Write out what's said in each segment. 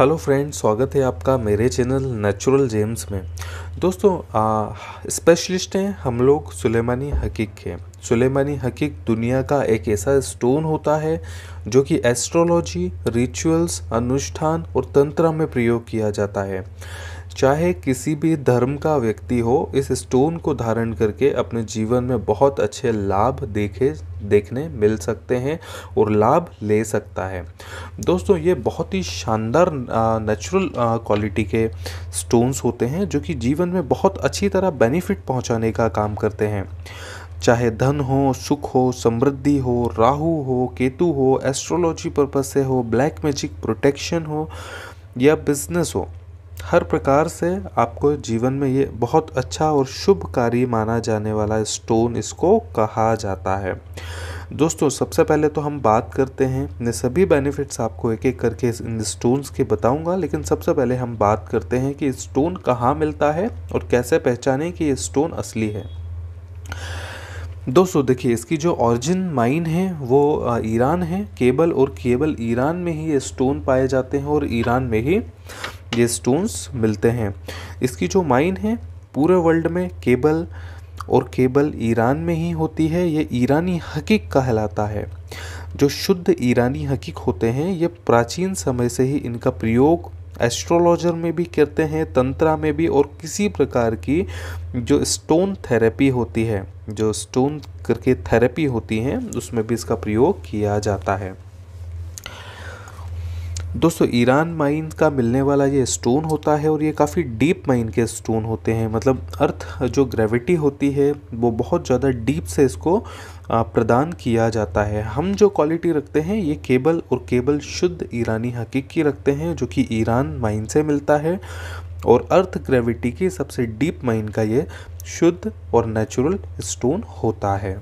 hello friend स्वागत है आपका मेरे चैनल नेचुरल जेम्स में दोस्तों स्पेशलिस्ट हैं हम लोग सुलेमानी हकीक के सुलेमानी हकीक दुनिया का एक ऐसा स्टोन होता है जो कि एस्ट्रोलॉजी रिचुअल्स अनुष्ठान और तंत्र में प्रयोग किया जाता है चाहे किसी भी धर्म का व्यक्ति हो इस स्टोन को धारण करके अपने जीवन में बहुत अच्छे लाभ देखे देखने मिल सकते हैं और लाभ ले सकता है दोस्तों ये बहुत ही शानदार नेचुरल क्वालिटी के स्टोन्स होते हैं जो कि जीवन में बहुत अच्छी तरह बेनिफिट पहुंचाने का काम करते हैं चाहे धन हो सुख हो समृद्धि हो राहु हो केतु हो एस्ट्रोलॉजी पर्पज से हो ब्लैक मैजिक प्रोटेक्शन हो या बिजनेस हो हर प्रकार से आपको जीवन में ये बहुत अच्छा और शुभ कार्य माना जाने वाला स्टोन इसको कहा जाता है दोस्तों सबसे पहले तो हम बात करते हैं मैं सभी बेनिफिट्स आपको एक एक करके इन स्टोन्स के बताऊंगा लेकिन सबसे पहले हम बात करते हैं कि स्टोन कहाँ मिलता है और कैसे पहचाने कि ये स्टोन असली है दोस्तों देखिए इसकी जो ऑरिजिन माइन है वो ईरान है केबल और केबल ईरान में ही ये स्टोन पाए जाते हैं और ईरान में ही ये स्टोन्स मिलते हैं इसकी जो माइन है पूरे वर्ल्ड में केबल और केबल ईरान में ही होती है ये ईरानी हकीक कहलाता है जो शुद्ध ईरानी हकीक होते हैं ये प्राचीन समय से ही इनका प्रयोग एस्ट्रोलॉजर में भी करते हैं तंत्रा में भी और किसी प्रकार की जो स्टोन थेरेपी होती है जो स्टोन करके थेरेपी होती है उसमें भी इसका प्रयोग किया जाता है दोस्तों ईरान माइन का मिलने वाला ये स्टोन होता है और ये काफ़ी डीप माइन के स्टोन होते हैं मतलब अर्थ जो ग्रेविटी होती है वो बहुत ज़्यादा डीप से इसको प्रदान किया जाता है हम जो क्वालिटी रखते हैं ये केबल और केबल शुद्ध ईरानी हकीकी रखते हैं जो कि ईरान माइन से मिलता है और अर्थ ग्रेविटी की सबसे डीप माइन का ये शुद्ध और नेचुरल स्टोन होता है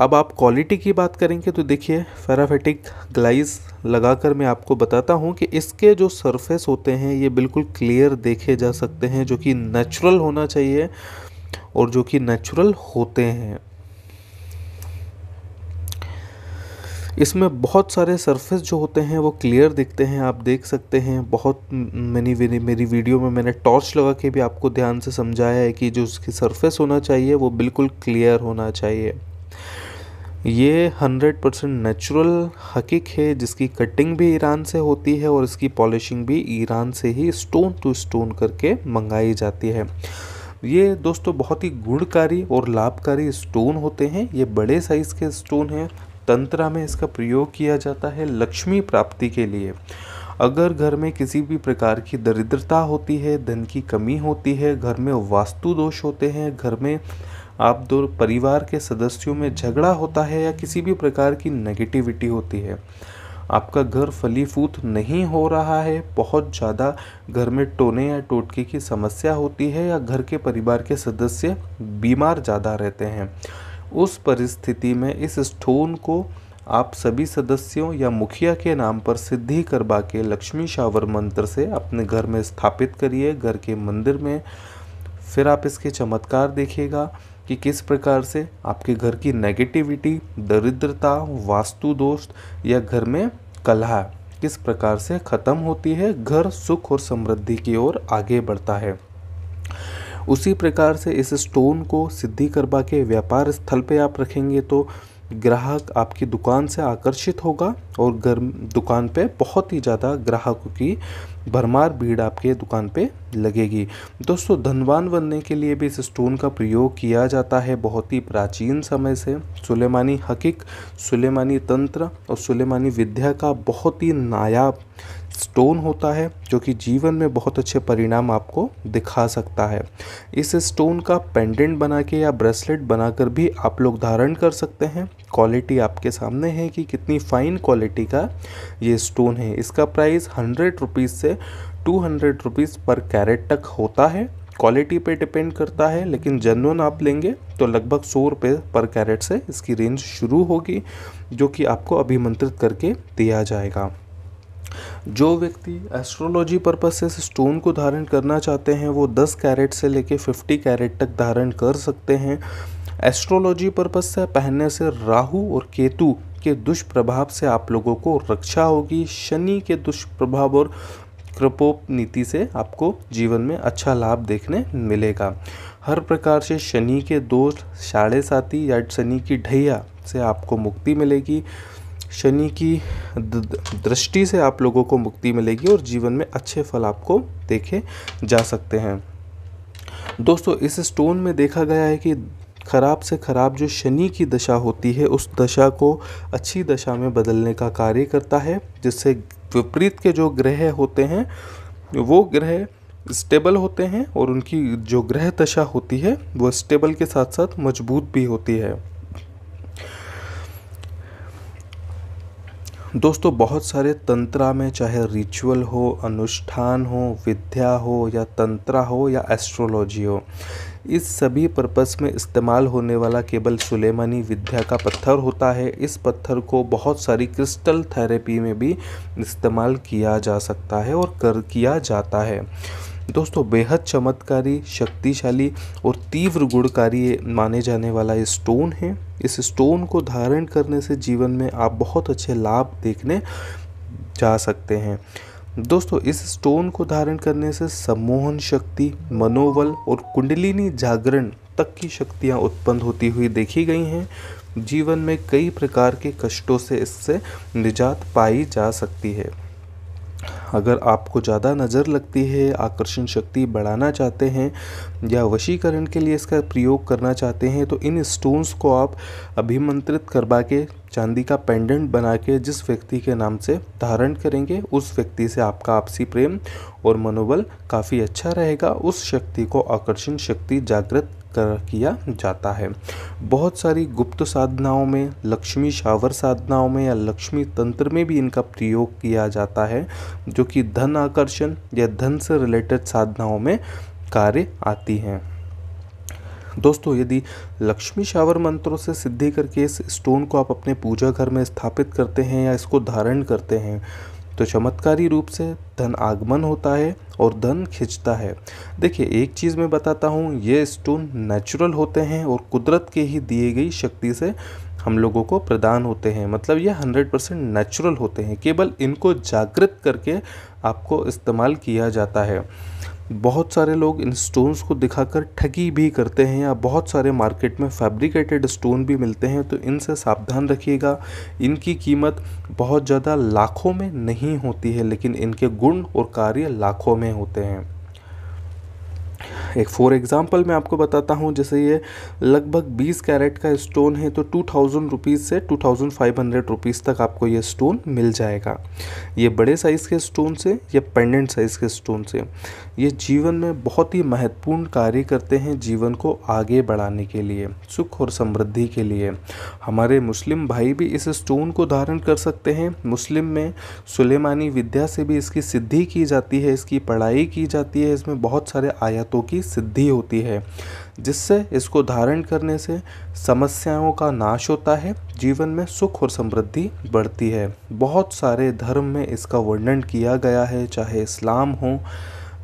अब आप क्वालिटी की बात करेंगे तो देखिए फेराफेटिक ग्लाइस लगाकर मैं आपको बताता हूँ कि इसके जो सरफेस होते हैं ये बिल्कुल क्लियर देखे जा सकते हैं जो कि नेचुरल होना चाहिए और जो कि नेचुरल होते हैं इसमें बहुत सारे सरफेस जो होते हैं वो क्लियर दिखते हैं आप देख सकते हैं बहुत मैंने मेरी वीडियो में मैंने टॉर्च लगा के भी आपको ध्यान से समझाया है कि जो उसकी सरफेस होना चाहिए वो बिल्कुल क्लियर होना चाहिए ये हंड्रेड परसेंट नेचुरल हकीक है जिसकी कटिंग भी ईरान से होती है और इसकी पॉलिशिंग भी ईरान से ही स्टोन टू स्टोन करके मंगाई जाती है ये दोस्तों बहुत ही गुणकारी और लाभकारी स्टोन होते हैं ये बड़े साइज़ के स्टोन हैं तंत्रा में इसका प्रयोग किया जाता है लक्ष्मी प्राप्ति के लिए अगर घर में किसी भी प्रकार की दरिद्रता होती है धन की कमी होती है घर में वास्तु दोष होते हैं घर में आप दो परिवार के सदस्यों में झगड़ा होता है या किसी भी प्रकार की नेगेटिविटी होती है आपका घर फलीफूत नहीं हो रहा है बहुत ज़्यादा घर में टोने या टोटके की समस्या होती है या घर के परिवार के सदस्य बीमार ज़्यादा रहते हैं उस परिस्थिति में इस स्टोन को आप सभी सदस्यों या मुखिया के नाम पर सिद्धि करवा के लक्ष्मी शावर मंत्र से अपने घर में स्थापित करिए घर के मंदिर में फिर आप इसके चमत्कार देखिएगा कि किस प्रकार से आपके घर की नेगेटिविटी दरिद्रता वास्तु दोष या घर में कलह किस प्रकार से ख़त्म होती है घर सुख और समृद्धि की ओर आगे बढ़ता है उसी प्रकार से इस स्टोन को सिद्धि करवा के व्यापार स्थल पे आप रखेंगे तो ग्राहक आपकी दुकान से आकर्षित होगा और घर दुकान पे बहुत ही ज़्यादा ग्राहकों की भरमार भीड़ आपके दुकान पे लगेगी दोस्तों धनवान बनने के लिए भी इस स्टोन का प्रयोग किया जाता है बहुत ही प्राचीन समय से सुलेमानी हकीक सुलेमानी तंत्र और सुलेमानी विद्या का बहुत ही नायाब स्टोन होता है जो कि जीवन में बहुत अच्छे परिणाम आपको दिखा सकता है इस स्टोन का पेंडेंट बना के या ब्रेसलेट बनाकर भी आप लोग धारण कर सकते हैं क्वालिटी आपके सामने है कि कितनी फ़ाइन क्वालिटी का ये स्टोन है इसका प्राइस हंड्रेड रुपीज़ से two hundred rupees per carat तक होता है क्वालिटी पे डिपेंड करता है लेकिन जनवन आप लेंगे तो लगभग सौ रुपये पर कैरेट से इसकी रेंज शुरू होगी जो कि आपको अभिमंत्रित करके दिया जाएगा जो व्यक्ति एस्ट्रोलॉजी पर्पज से स्टोन को धारण करना चाहते हैं वो 10 कैरेट से लेके 50 कैरेट तक धारण कर सकते हैं एस्ट्रोलॉजी पर्पज से पहनने से राहु और केतु के दुष्प्रभाव से आप लोगों को रक्षा होगी शनि के दुष्प्रभाव और कृपोप नीति से आपको जीवन में अच्छा लाभ देखने मिलेगा हर प्रकार से शनि के दोस्त साढ़े साथी या शनि की ढैया से आपको मुक्ति मिलेगी शनि की दृष्टि से आप लोगों को मुक्ति मिलेगी और जीवन में अच्छे फल आपको देखे जा सकते हैं दोस्तों इस स्टोन में देखा गया है कि खराब से खराब जो शनि की दशा होती है उस दशा को अच्छी दशा में बदलने का कार्य करता है जिससे विपरीत के जो ग्रह होते हैं वो ग्रह स्टेबल होते हैं और उनकी जो ग्रह दशा होती है वो स्टेबल के साथ साथ मजबूत भी होती है दोस्तों बहुत सारे तंत्रा में चाहे रिचुअल हो अनुष्ठान हो विद्या हो या तंत्रा हो या एस्ट्रोलॉजी हो इस सभी पर्पस में इस्तेमाल होने वाला केवल सुलेमानी विद्या का पत्थर होता है इस पत्थर को बहुत सारी क्रिस्टल थेरेपी में भी इस्तेमाल किया जा सकता है और कर किया जाता है दोस्तों बेहद चमत्कारी शक्तिशाली और तीव्र गुणकारी माने जाने वाला ये स्टोन है इस स्टोन को धारण करने से जीवन में आप बहुत अच्छे लाभ देखने जा सकते हैं दोस्तों इस स्टोन को धारण करने से सम्मोहन शक्ति मनोबल और कुंडलिनी जागरण तक की शक्तियाँ उत्पन्न होती हुई देखी गई हैं जीवन में कई प्रकार के कष्टों से इससे निजात पाई जा सकती है अगर आपको ज़्यादा नज़र लगती है आकर्षण शक्ति बढ़ाना चाहते हैं या वशीकरण के लिए इसका प्रयोग करना चाहते हैं तो इन स्टोन्स को आप अभिमंत्रित करवा के चांदी का पेंडेंट बना के जिस व्यक्ति के नाम से धारण करेंगे उस व्यक्ति से आपका आपसी प्रेम और मनोबल काफ़ी अच्छा रहेगा उस शक्ति को आकर्षण शक्ति जागृत कर किया जाता है बहुत सारी गुप्त साधनाओं में लक्ष्मी शावर साधनाओं में या लक्ष्मी तंत्र में भी इनका प्रयोग किया जाता है जो कि धन आकर्षण या धन से रिलेटेड साधनाओं में कार्य आती हैं दोस्तों यदि लक्ष्मी शावर मंत्रों से सिद्धि करके इस स्टोन को आप अपने पूजा घर में स्थापित करते हैं या इसको धारण करते हैं तो चमत्कारी रूप से धन आगमन होता है और धन खिंचता है देखिए एक चीज़ मैं बताता हूँ ये स्टोन नेचुरल होते हैं और कुदरत के ही दिए गई शक्ति से हम लोगों को प्रदान होते हैं मतलब ये 100 परसेंट नेचुरल होते हैं केवल इनको जागृत करके आपको इस्तेमाल किया जाता है बहुत सारे लोग इन स्टोन्स को दिखाकर ठगी भी करते हैं या बहुत सारे मार्केट में फैब्रिकेटेड स्टोन भी मिलते हैं तो इनसे सावधान रखिएगा इनकी कीमत बहुत ज़्यादा लाखों में नहीं होती है लेकिन इनके गुण और कार्य लाखों में होते हैं एक फॉर एग्ज़ाम्पल मैं आपको बताता हूँ जैसे ये लगभग 20 कैरेट का स्टोन है तो टू थाउजेंड रुपीज़ से two thousand five hundred rupees तक आपको ये स्टोन मिल जाएगा ये बड़े साइज़ के स्टोन से या पेंडेंट साइज़ के स्टोन से ये जीवन में बहुत ही महत्वपूर्ण कार्य करते हैं जीवन को आगे बढ़ाने के लिए सुख और समृद्धि के लिए हमारे मुस्लिम भाई भी इस स्टोन को धारण कर सकते हैं मुस्लिम में सुलेमानी विद्या से भी इसकी सिद्धि की जाती है इसकी पढ़ाई की जाती है इसमें बहुत सारे आयतों की की सिद्धि होती है जिससे इसको धारण करने से समस्याओं का नाश होता है जीवन में सुख और समृद्धि बढ़ती है बहुत सारे धर्म में इसका वर्णन किया गया है चाहे इस्लाम हो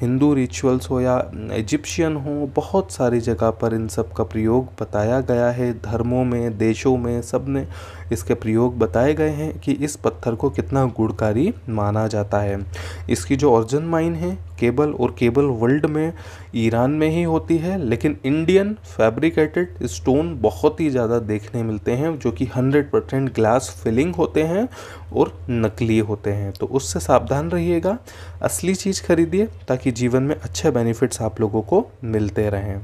हिंदू रिचुअल्स हो या इजिप्शियन हो बहुत सारी जगह पर इन सब का प्रयोग बताया गया है धर्मों में देशों में सब ने इसके प्रयोग बताए गए हैं कि इस पत्थर को कितना गुणकारी माना जाता है इसकी जो ऑर्जन माइन है केबल और केबल वर्ल्ड में ईरान में ही होती है लेकिन इंडियन फैब्रिकेटेड स्टोन बहुत ही ज़्यादा देखने मिलते हैं जो कि 100 परसेंट ग्लास फिलिंग होते हैं और नकली होते हैं तो उससे सावधान रहिएगा असली चीज़ खरीदिए ताकि जीवन में अच्छे बेनिफिट्स आप लोगों को मिलते रहें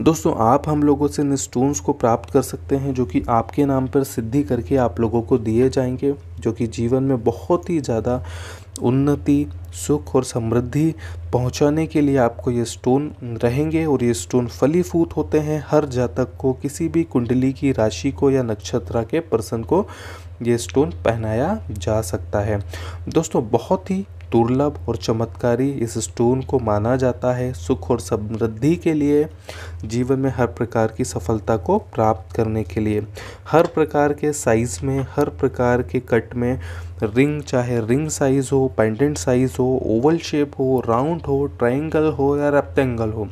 दोस्तों आप हम लोगों से इन स्टोन्स को प्राप्त कर सकते हैं जो कि आपके नाम पर सिद्धि करके आप लोगों को दिए जाएंगे जो कि जीवन में बहुत ही ज़्यादा उन्नति सुख और समृद्धि पहुंचाने के लिए आपको ये स्टोन रहेंगे और ये स्टोन फलीफूत होते हैं हर जातक को किसी भी कुंडली की राशि को या नक्षत्रा के पर्सन को ये स्टोन पहनाया जा सकता है दोस्तों बहुत ही दुर्लभ और चमत्कारी इस स्टोन को माना जाता है सुख और समृद्धि के लिए जीवन में हर प्रकार की सफलता को प्राप्त करने के लिए हर प्रकार के साइज़ में हर प्रकार के कट में रिंग चाहे रिंग साइज़ हो पेंडेंट साइज़ हो ओवल शेप हो राउंड हो ट्रायंगल हो या रेप्टेंगल हो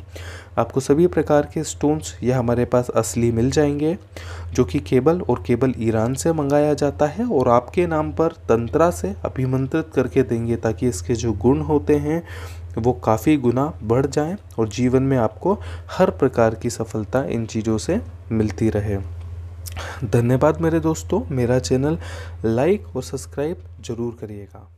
आपको सभी प्रकार के स्टोन्स यह हमारे पास असली मिल जाएंगे जो कि केबल और केबल ईरान से मंगाया जाता है और आपके नाम पर तंत्रा से अभिमंत्रित करके देंगे ताकि इसके जो गुण होते हैं वो काफ़ी गुना बढ़ जाएं और जीवन में आपको हर प्रकार की सफलता इन चीज़ों से मिलती रहे धन्यवाद मेरे दोस्तों मेरा चैनल लाइक और सब्सक्राइब ज़रूर करिएगा